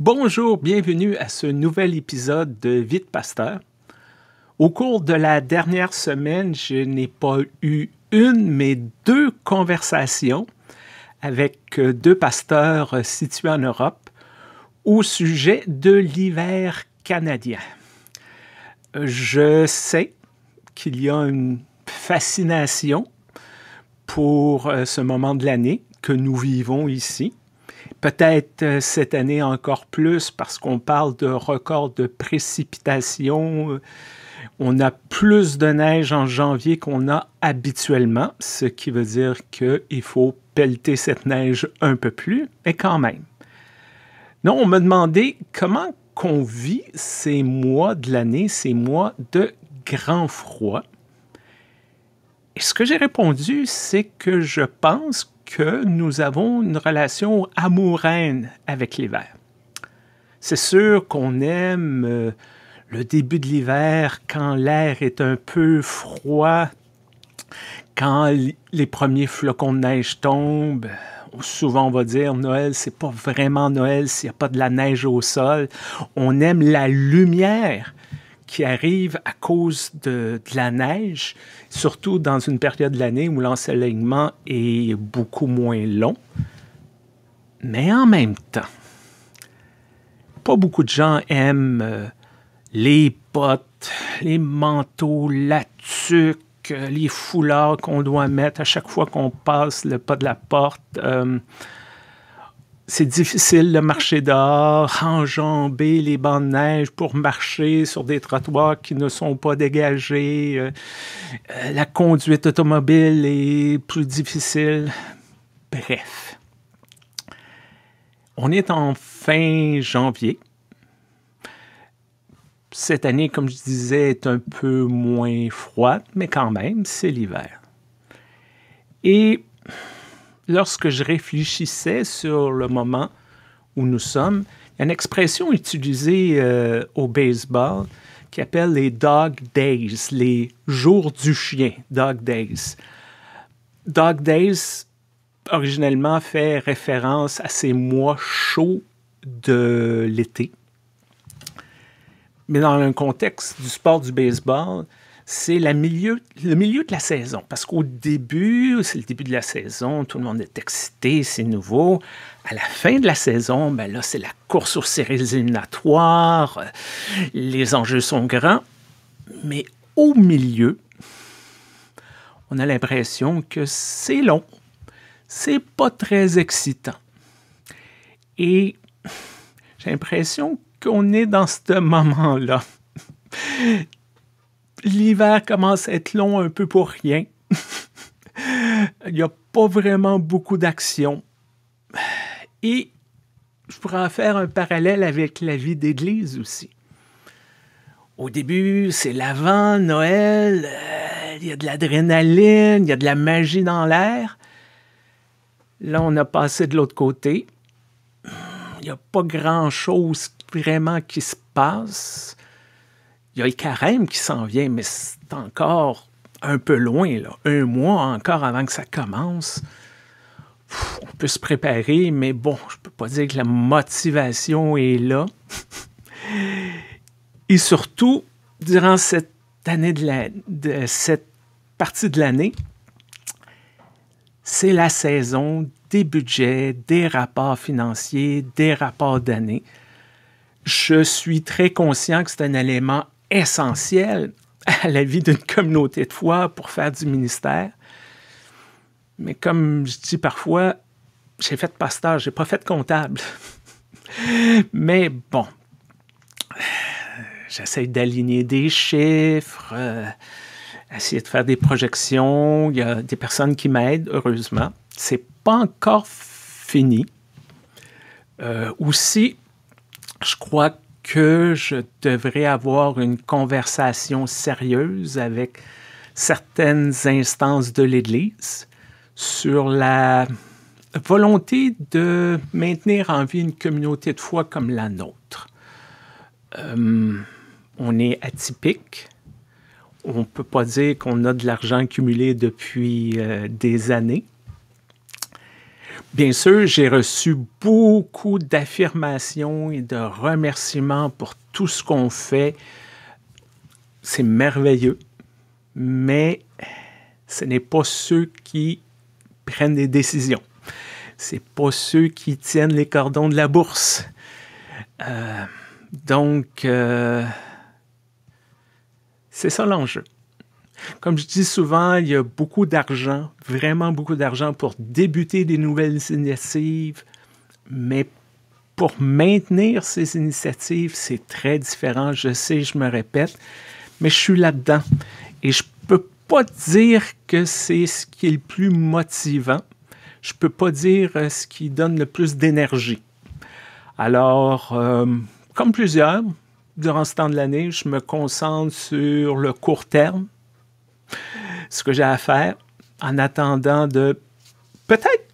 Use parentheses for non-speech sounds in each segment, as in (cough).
Bonjour, bienvenue à ce nouvel épisode de Vite Pasteur. Au cours de la dernière semaine, je n'ai pas eu une, mais deux conversations avec euh, deux pasteurs euh, situés en Europe au sujet de l'hiver canadien. Je sais qu'il y a une fascination pour euh, ce moment de l'année que nous vivons ici peut-être euh, cette année encore plus parce qu'on parle de records de précipitations. On a plus de neige en janvier qu'on a habituellement, ce qui veut dire qu'il faut pelleter cette neige un peu plus, mais quand même. Non, on m'a demandé comment qu'on vit ces mois de l'année, ces mois de grand froid. Et ce que j'ai répondu, c'est que je pense que nous avons une relation amoureuse avec l'hiver. C'est sûr qu'on aime euh, le début de l'hiver quand l'air est un peu froid, quand les premiers flocons de neige tombent. Souvent, on va dire Noël, c'est pas vraiment Noël s'il n'y a pas de la neige au sol. On aime la lumière qui arrivent à cause de, la neige, surtout dans une période de l'année où l'ensoleillement est beaucoup moins long. Mais en même temps, pas beaucoup de gens aiment euh, les potes, les manteaux, la tuque, euh, les foulards qu'on doit mettre à chaque fois qu'on passe le pas de la porte. Euh, c'est difficile le marché dehors, enjamber les bancs de neige pour marcher sur des trottoirs qui ne sont pas dégagés. Euh, euh, la conduite automobile est plus difficile. Bref. On est en fin janvier. Cette année, comme je disais, est un peu moins froide, mais quand même, c'est l'hiver. Et lorsque je réfléchissais sur le moment où nous sommes, il y a une expression utilisée euh, au baseball qui appelle les dog days, les jours du chien, dog days. Dog days, originellement, fait référence à ces mois chauds de l'été. Mais dans le contexte du sport du baseball, c'est milieu, le milieu de la saison. Parce qu'au début, c'est le début de la saison, tout le monde est excité, c'est nouveau. À la fin de la saison, ben là, c'est la course aux séries éliminatoires, les enjeux sont grands. Mais au milieu, on a l'impression que c'est long, c'est pas très excitant. Et j'ai l'impression qu'on est dans ce moment-là l'hiver commence à être long un peu pour rien. (laughs) Il n'y a pas vraiment beaucoup d'action. Et je pourrais faire un parallèle avec la vie d'église aussi. Au début, c'est l'avant, Noël, euh, il y a de l'adrénaline, il y a de la magie dans l'air. Là, on a passé de l'autre côté. Il n'y a pas grand-chose vraiment qui se passe. Il y a le carême qui s'en vient, mais c'est encore un peu loin, là. un mois encore avant que ça commence. on peut se préparer, mais bon, je ne peux pas dire que la motivation est là. Et surtout, durant cette année de, la, de cette partie de l'année, c'est la saison des budgets, des rapports financiers, des rapports d'année. Je suis très conscient que c'est un élément essentiel à la vie d'une communauté de foi pour faire du ministère. Mais comme je dis parfois, j'ai fait pasteur, j'ai pas fait comptable. (laughs) Mais bon, j'essaye d'aligner des chiffres, euh, essayer de faire des projections. Il y a des personnes qui m'aident, heureusement. C'est pas encore fini. Euh, aussi, je crois que que je devrais avoir une conversation sérieuse avec certaines instances de l'Église sur la volonté de maintenir en vie une communauté de foi comme la nôtre. Euh, on est atypique. On ne peut pas dire qu'on a de l'argent cumulé depuis euh, des années. Bien sûr, j'ai reçu beaucoup d'affirmations et de remerciements pour tout ce qu'on fait. C'est merveilleux, mais ce n'est pas ceux qui prennent des décisions. C'est pas ceux qui tiennent les cordons de la bourse. Euh, donc, euh, c'est ça l'enjeu. Comme je dis souvent, il y a beaucoup d'argent, vraiment beaucoup d'argent pour débuter des nouvelles initiatives, mais pour maintenir ces initiatives, c'est très différent. Je sais, je me répète, mais je suis là-dedans et je peux pas dire que c'est ce qui est le plus motivant. Je ne peux pas dire euh, ce qui donne le plus d'énergie. Alors, euh, comme plusieurs, durant ce temps de l'année, je me concentre sur le court terme, ce que j'ai à faire en attendant de peut-être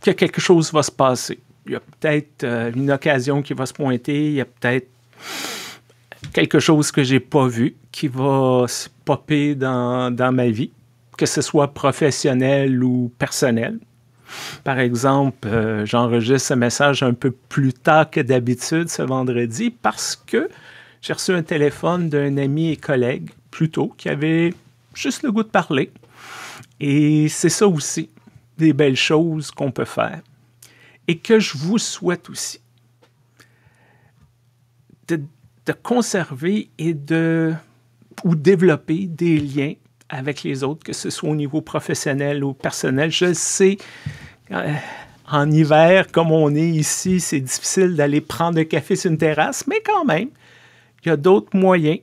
que quelque chose va se passer. Il y a peut-être euh, une occasion qui va se pointer, il y a peut-être quelque chose que j'ai pas vu qui va se popper dans, dans ma vie, que ce soit professionnel ou personnel. Par exemple, euh, j'enregistre ce message un peu plus tard que d'habitude ce vendredi parce que j'ai reçu un téléphone d'un ami et collègue plutôt tôt, qui avait juste le goût de parler. Et c'est ça aussi, des belles choses qu'on peut faire. Et que je vous souhaite aussi de, conserver et de ou développer des liens avec les autres, que ce soit au niveau professionnel ou personnel. Je sais, euh, en hiver, comme on est ici, c'est difficile d'aller prendre un café sur une terrasse, mais quand même, il y a d'autres moyens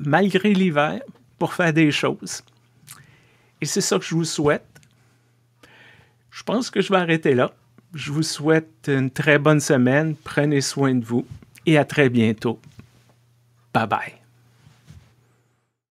malgré l'hiver, pour faire des choses. Et c'est ça que je vous souhaite. Je pense que je vais arrêter là. Je vous souhaite une très bonne semaine. Prenez soin de vous et à très bientôt. Bye bye.